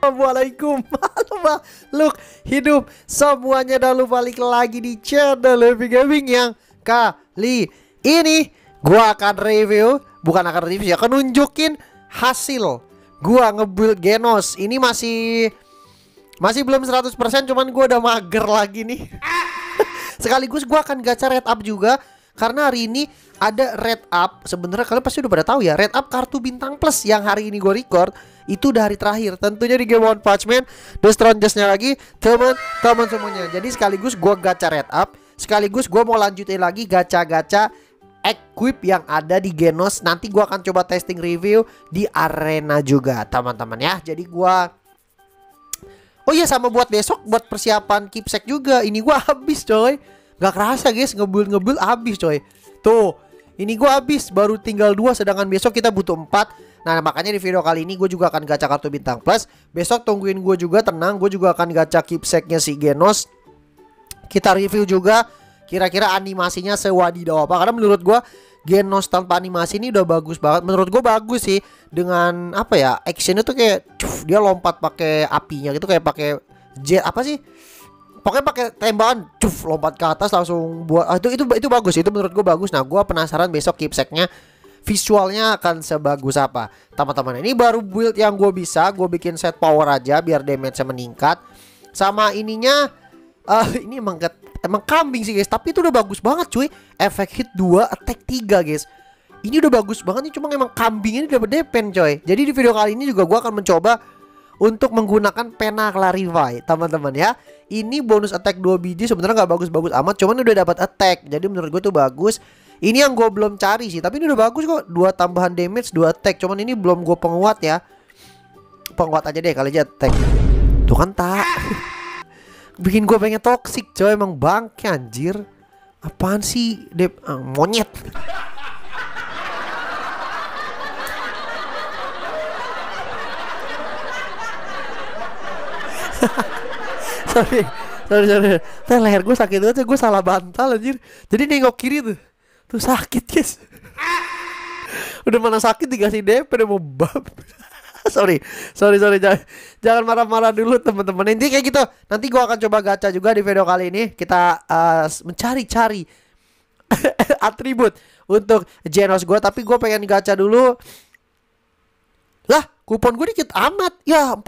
Assalamualaikum Halo Look, hidup Semuanya lu balik lagi di channel lebih Gaming yang kali ini Gua akan review Bukan akan review ya Akan nunjukin hasil Gua ngebuild Genos Ini masih Masih belum 100% Cuman gua udah mager lagi nih Sekaligus gua akan gacha red up juga karena hari ini ada red up sebenarnya kalian pasti udah pada tahu ya red up kartu bintang plus yang hari ini gue record itu udah hari terakhir tentunya di game One Punch Man the strongestnya lagi teman-teman semuanya jadi sekaligus gue gacha red up sekaligus gue mau lanjutin lagi gacha-gacha equip yang ada di Genos nanti gue akan coba testing review di arena juga teman-teman ya jadi gue Oh iya sama buat besok buat persiapan keepsek juga ini gue habis coy Gak kerasa guys ngebul ngebul habis coy. Tuh ini gue habis baru tinggal dua sedangkan besok kita butuh empat. Nah makanya di video kali ini gue juga akan gacha kartu bintang plus. Besok tungguin gue juga tenang gue juga akan gacha keepsake-nya si Genos. Kita review juga kira-kira animasinya sewadidaw apa karena menurut gue Genos tanpa animasi ini udah bagus banget. Menurut gue bagus sih dengan apa ya actionnya tuh kayak cuff, dia lompat pakai apinya gitu kayak pakai jet apa sih? pokoknya pakai tembakan cuf lompat ke atas langsung buat ah, itu itu itu bagus itu menurut gue bagus nah gue penasaran besok kipseknya visualnya akan sebagus apa teman-teman nah, ini baru build yang gue bisa gue bikin set power aja biar damage meningkat sama ininya uh, ini emang ket, emang kambing sih guys tapi itu udah bagus banget cuy efek hit 2 attack 3 guys ini udah bagus banget nih cuma emang kambing ini dapat depen coy jadi di video kali ini juga gue akan mencoba untuk menggunakan pena clarify teman-teman ya ini bonus attack 2 biji sebenarnya nggak bagus-bagus amat cuman udah dapat attack jadi menurut gue tuh bagus ini yang gue belum cari sih tapi ini udah bagus kok dua tambahan damage dua attack cuman ini belum gue penguat ya penguat aja deh kali aja attack tuh kan tak bikin gue pengen toxic coy emang bangke anjir apaan sih dep uh, monyet sorry sorry sorry nah leher gue sakit banget gue salah bantal anjir jadi nengok kiri tuh tuh sakit guys udah mana sakit dikasih DP udah mau bab sorry sorry sorry jangan, jangan marah-marah dulu teman-teman intinya kayak gitu nanti gue akan coba gacha juga di video kali ini kita uh, mencari-cari atribut untuk Genos gue tapi gue pengen gacha dulu lah kupon gue dikit amat ya 48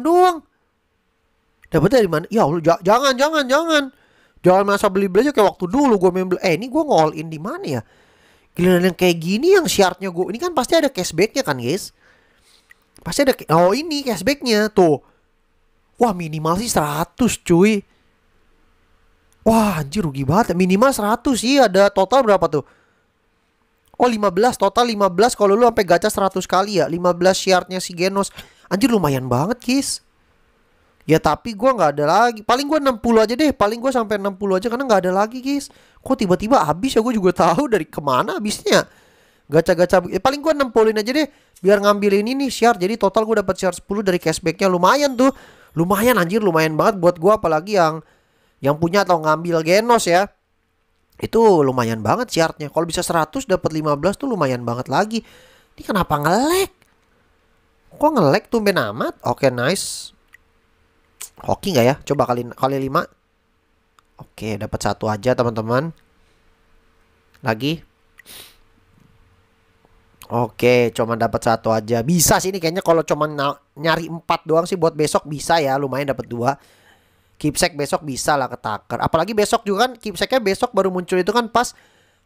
doang dapat dari mana ya Allah jangan jangan jangan jangan masa beli belajar ya, kayak waktu dulu gue main beli eh ini gue ngall in di mana ya giliran yang kayak gini yang syaratnya gue ini kan pasti ada cashbacknya kan guys pasti ada oh ini cashbacknya tuh wah minimal sih 100 cuy wah anjir rugi banget minimal 100 sih iya, ada total berapa tuh Oh 15 total 15 kalau lu sampai gacha 100 kali ya 15 syaratnya si Genos Anjir lumayan banget guys ya tapi gue nggak ada lagi paling gue 60 aja deh paling gue sampai 60 aja karena nggak ada lagi guys kok tiba-tiba habis ya gue juga tahu dari kemana habisnya gaca-gaca eh, paling gue 60 aja deh biar ngambil ini nih share jadi total gue dapat share 10 dari cashbacknya lumayan tuh lumayan anjir lumayan banget buat gue apalagi yang yang punya atau ngambil genos ya itu lumayan banget siarnya kalau bisa 100 dapat 15 tuh lumayan banget lagi ini kenapa ngelek kok ngelek tumben amat oke okay, nice Hoki nggak ya? Coba kali kali 5. Oke, dapat satu aja teman-teman. Lagi. Oke, cuman dapat satu aja. Bisa sih ini kayaknya kalau cuman nyari empat doang sih buat besok bisa ya, lumayan dapat dua. Kipsek besok bisa lah ketaker. Apalagi besok juga kan kipseknya besok baru muncul itu kan pas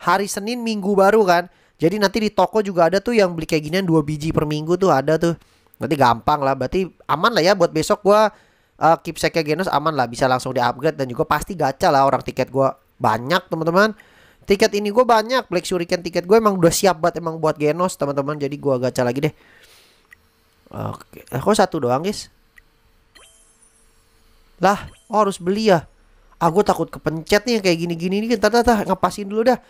hari Senin minggu baru kan. Jadi nanti di toko juga ada tuh yang beli kayak ginian dua biji per minggu tuh ada tuh. Nanti gampang lah, berarti aman lah ya buat besok gua uh, keepsake Genos aman lah bisa langsung di-upgrade dan juga pasti gacha lah orang tiket gue banyak teman-teman. Tiket ini gue banyak, Black Shuriken tiket gue emang udah siap banget emang buat Genos teman-teman. Jadi gue gacha lagi deh. Oke, okay. kok satu doang, guys? Lah, oh harus beli ya. Ah, takut kepencet nih kayak gini-gini nih. Ntar tata ngepasin dulu dah.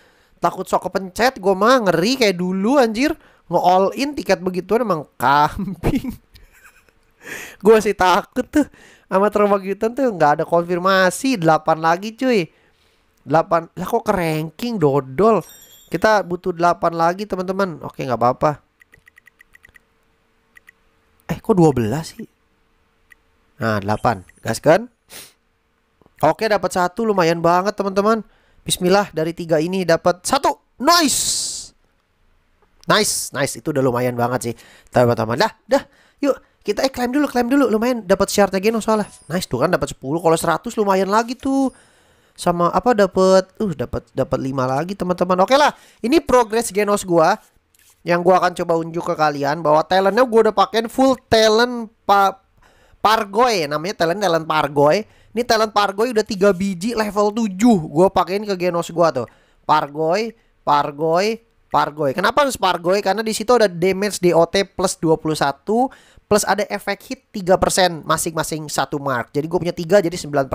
Takut sok kepencet, gue mah ngeri kayak dulu anjir. Nge-all in tiket begituan emang kambing. gue sih takut tuh sama Tromagiton tuh nggak ada konfirmasi 8 lagi cuy 8 lah kok ke ranking dodol kita butuh 8 lagi teman-teman oke nggak apa-apa eh kok 12 sih nah 8 gas kan oke dapat satu lumayan banget teman-teman Bismillah dari tiga ini dapat satu nice nice nice itu udah lumayan banget sih teman-teman dah dah yuk kita eh klaim dulu klaim dulu lumayan dapat syaratnya Geno soalnya nice tuh kan dapat 10 kalau 100 lumayan lagi tuh sama apa dapat uh dapat dapat 5 lagi teman-teman oke lah ini progress genos gua yang gua akan coba unjuk ke kalian bahwa talentnya gua udah pakein full talent pa Pargoy namanya talent talent Pargoy ini talent Pargoy udah 3 biji level 7 gua pakein ke genos gua tuh Pargoy Pargoy Pargoy. Kenapa harus Pargoy? Karena di situ ada damage DOT plus 21 plus ada efek hit 3% masing-masing satu mark. Jadi gue punya 3 jadi 9%.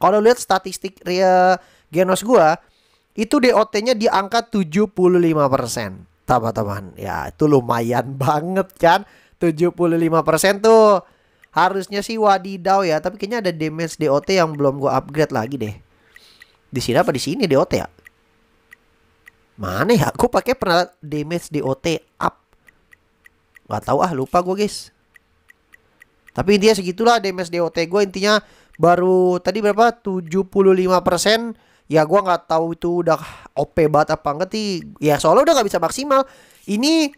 Kalau lihat statistik Ria Genos gue itu DOT-nya di angka 75%. Teman-teman, ya itu lumayan banget kan. 75% tuh harusnya sih wadidaw ya, tapi kayaknya ada damage DOT yang belum gue upgrade lagi deh. Di sini apa di sini DOT ya? Mana ya? aku pakai pernah damage DOT up. Gak tahu ah, lupa gue guys. Tapi intinya segitulah damage DOT gue intinya baru tadi berapa? 75% ya gue nggak tahu itu udah OP banget apa enggak sih ya soalnya udah nggak bisa maksimal ini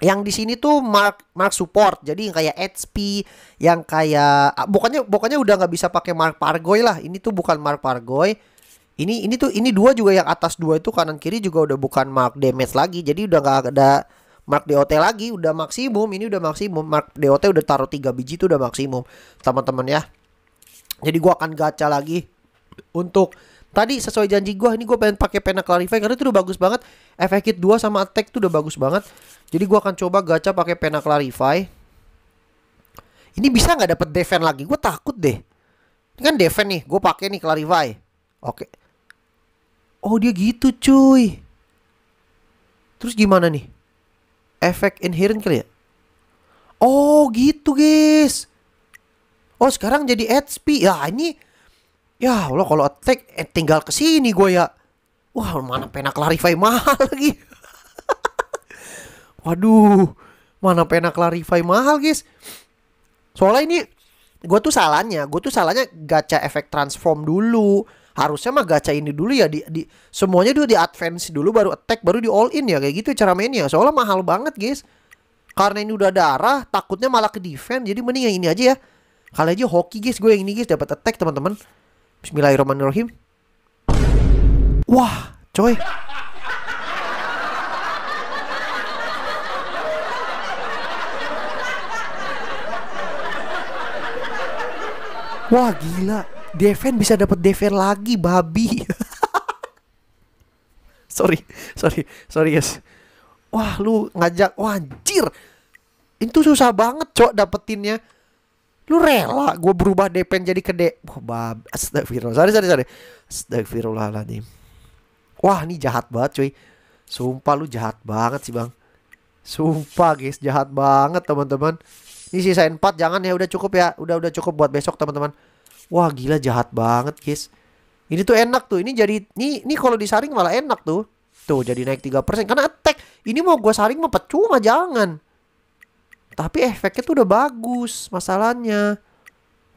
yang di sini tuh mark mark support jadi yang kayak HP yang kayak bukannya ah, bukannya udah nggak bisa pakai mark pargoy lah ini tuh bukan mark pargoy ini ini tuh ini dua juga yang atas dua itu kanan kiri juga udah bukan mark damage lagi jadi udah nggak ada mark DOT lagi udah maksimum ini udah maksimum mark DOT udah taruh tiga biji itu udah maksimum teman-teman ya jadi gua akan gacha lagi untuk tadi sesuai janji gua ini gua pengen pakai pena clarify karena itu udah bagus banget efek kit 2 sama attack tuh udah bagus banget jadi gua akan coba gacha pakai pena clarify ini bisa nggak dapet defend lagi gua takut deh ini kan defend nih gua pakai nih clarify oke Oh dia gitu cuy. Terus gimana nih? Efek inherent kali ya? Oh gitu guys. Oh sekarang jadi HP. Ya ini. Ya Allah kalau attack eh, tinggal ke sini gue ya. Wah mana pena clarify mahal lagi. Waduh. Mana pena clarify mahal guys. Soalnya ini gue tuh salahnya. Gue tuh salahnya gacha efek transform dulu harusnya mah gacha ini dulu ya di, di semuanya dulu di advance dulu baru attack baru di all in ya kayak gitu cara mainnya soalnya mahal banget guys karena ini udah darah takutnya malah ke defense jadi mending yang ini aja ya kali aja hoki guys gue yang ini guys dapat attack teman-teman Bismillahirrahmanirrahim wah coy Wah gila Deven bisa dapat Deven lagi babi. sorry, sorry, sorry guys. Wah lu ngajak, wajir. Itu susah banget cok dapetinnya. Lu rela gue berubah Deven jadi kede. Wah bab, astagfirullah. Sorry, sorry, sorry. lagi. Wah ini jahat banget cuy. Sumpah lu jahat banget sih bang. Sumpah guys jahat banget teman-teman. Ini sisain 4 jangan ya udah cukup ya. Udah udah cukup buat besok teman-teman. Wah gila jahat banget guys. Ini tuh enak tuh. Ini jadi ini ini kalau disaring malah enak tuh. Tuh jadi naik 3% karena attack. Ini mau gue saring mah Cuma jangan. Tapi efeknya tuh udah bagus masalahnya.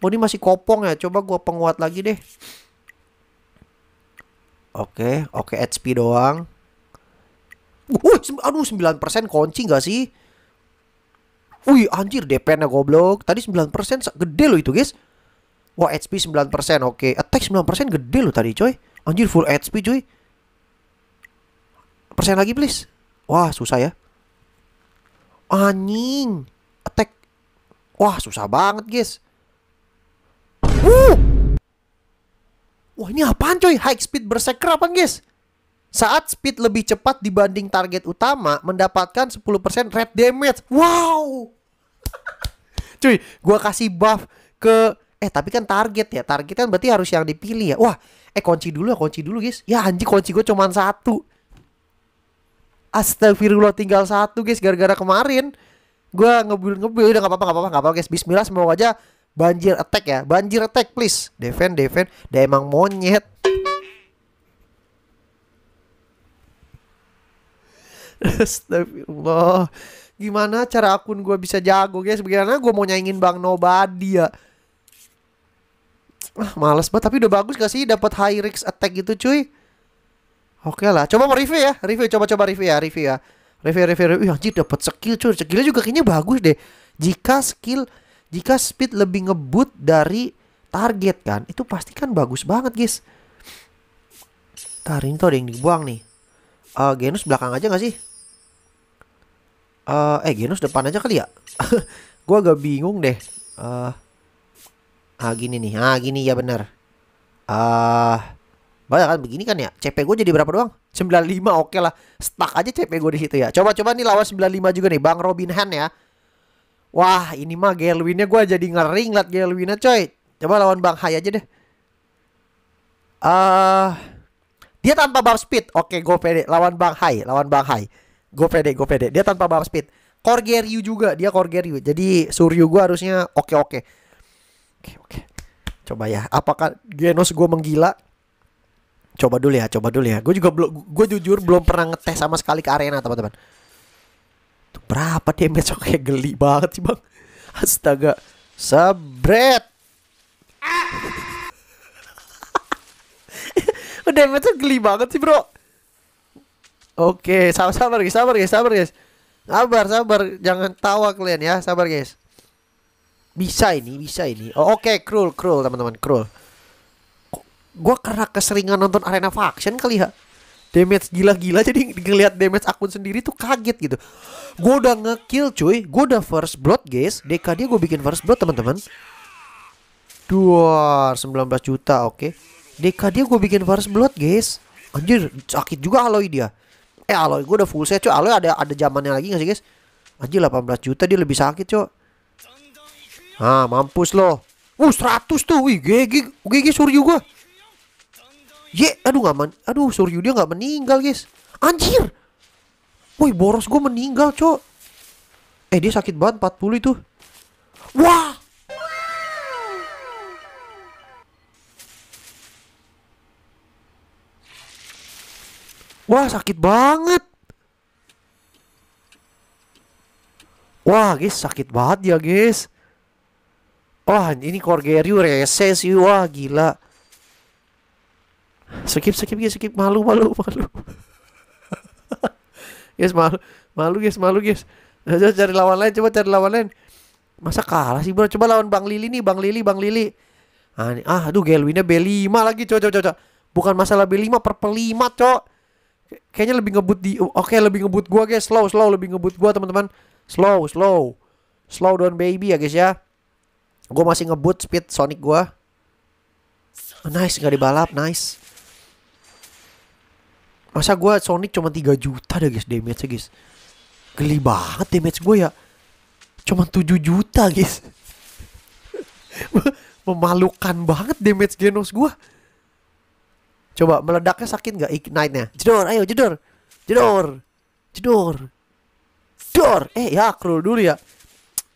Oh ini masih kopong ya. Coba gue penguat lagi deh. Oke, oke HP doang. Wuh, aduh 9% kunci gak sih? Wih, anjir DP-nya goblok. Tadi 9% gede loh itu, guys. Wah HP 9% oke okay. Attack 9% gede loh tadi coy Anjir full HP coy Persen lagi please Wah susah ya Anjing Attack Wah susah banget guys Wuh Wah ini apaan coy High speed berseker apa guys saat speed lebih cepat dibanding target utama mendapatkan 10% red damage. Wow. Cuy, gua kasih buff ke Eh tapi kan target ya Target kan berarti harus yang dipilih ya Wah eh kunci dulu ya kunci dulu guys Ya anjing kunci gue cuman satu Astagfirullah tinggal satu guys Gara-gara kemarin Gue ngebul ngebul Udah gak apa-apa gak apa-apa guys Bismillah semoga aja Banjir attack ya Banjir attack please Defend defend Dah emang monyet Astagfirullah Gimana cara akun gue bisa jago guys Bagaimana gue mau nyaingin Bang Nobody ya ah males banget tapi udah bagus gak sih dapat high risk attack gitu cuy oke lah coba mau review ya review coba coba review ya review ya review review, review. anjir dapat skill cuy skillnya juga kayaknya bagus deh jika skill jika speed lebih ngebut dari target kan itu pasti kan bagus banget guys Tarin tuh ada yang dibuang nih uh, Genus belakang aja gak sih? Uh, eh Genus depan aja kali ya? gua agak bingung deh uh, ah gini nih ah gini ya benar ah banyak kan begini kan ya CP gue jadi berapa doang 95 oke okay lah stuck aja CP gue di situ ya coba-coba nih lawan 95 juga nih Bang Robin Han ya wah ini mah Gelwinnya gue jadi ngering liat Gelwinnya coy coba lawan Bang Hai aja deh ah uh, dia tanpa bar speed oke okay, gue pede lawan Bang Hai lawan Bang Hai gue pede gue pede dia tanpa bar speed Korgeryu juga dia Korgeryu jadi Suryu gue harusnya oke okay oke -okay oke oke coba ya apakah genos gue menggila coba dulu ya coba dulu ya gue juga belum gue jujur belum pernah ngeteh sama sekali ke arena teman-teman berapa damage oke kayak geli banget sih bang astaga sabret damage tuh geli banget sih bro oke sabar sabar guys sabar guys sabar guys sabar sabar jangan tawa kalian ya sabar guys bisa ini, bisa ini. Oh, oke, okay. cruel, cruel teman-teman, cruel. Gue karena keseringan nonton arena faction kali ya. Damage gila-gila jadi ngelihat damage akun sendiri tuh kaget gitu. Gue udah ngekill cuy, gue udah first blood guys. DK dia gue bikin first blood teman-teman. Dua 19 juta, oke. Okay. DK dia gue bikin first blood guys. Anjir, sakit juga Aloy dia. Eh Aloy gue udah full set cuy. Aloy ada ada zamannya lagi gak sih guys? Anjir 18 juta dia lebih sakit cuy. Ah, mampus loh. Uh, 100 tuh. Wih, GG GG Suryu gua. Ye, aduh enggak man. Aduh, Suryu dia nggak meninggal, guys. Anjir. Woi, boros gua meninggal, Cok. Eh, dia sakit banget 40 itu. Wah. Wah, sakit banget. Wah, guys, sakit banget ya, guys. Wah ini Corgerio rese sih Wah gila Skip skip guys skip Malu malu malu Guys malu Malu guys malu guys Coba cari lawan lain Coba cari lawan lain Masa kalah sih bro Coba lawan Bang Lili nih Bang Lili Bang Lili Ah, ah aduh Gelwinnya B5 lagi Coba coba coba Bukan masalah B5 Purple 5 cok Kayaknya lebih ngebut di oh, Oke okay, lebih ngebut gua guys Slow slow Lebih ngebut gua teman-teman Slow slow Slow down baby ya guys ya Gue masih ngebut speed Sonic gue. Oh, nice, gak dibalap, nice. Masa gue Sonic cuma 3 juta deh guys damage-nya guys. Geli banget damage gue ya. Cuma 7 juta guys. Memalukan banget damage Genos gue. Coba meledaknya sakit nggak ignite-nya? Jedor, ayo jedor. Jedor. Jedor. Jedor. Eh, ya, krul dulu ya.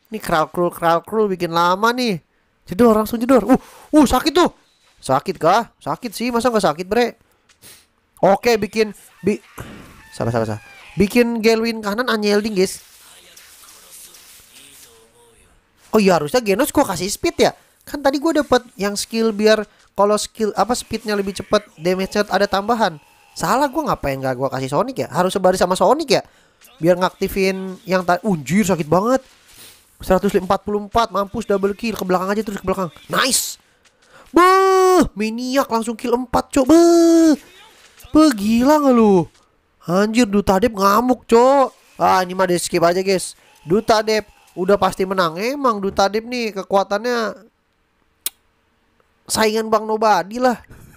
Ini kral krul kral krul bikin lama nih. Jedor langsung jedor. Uh, uh sakit tuh. Sakit kah? Sakit sih, masa nggak sakit bre? Oke bikin bi salah salah salah. Bikin Gelwin kanan Anyelding guys. Oh iya harusnya Genos gua kasih speed ya. Kan tadi gua dapat yang skill biar kalau skill apa speednya lebih cepat, damage-nya ada tambahan. Salah gua ngapain gak gua kasih Sonic ya? Harus sebaris sama Sonic ya. Biar ngaktifin yang tadi unjir uh, sakit banget. 144 mampus double kill ke belakang aja terus ke belakang. Nice. Beuh, miniak langsung kill 4, Cok. Beuh. Beuh, gila gak lu? Anjir, Duta Dep ngamuk, Cok. Ah, ini mah skip aja, guys. Duta Dep udah pasti menang. Emang Duta Dep nih kekuatannya saingan Bang Nobadi lah.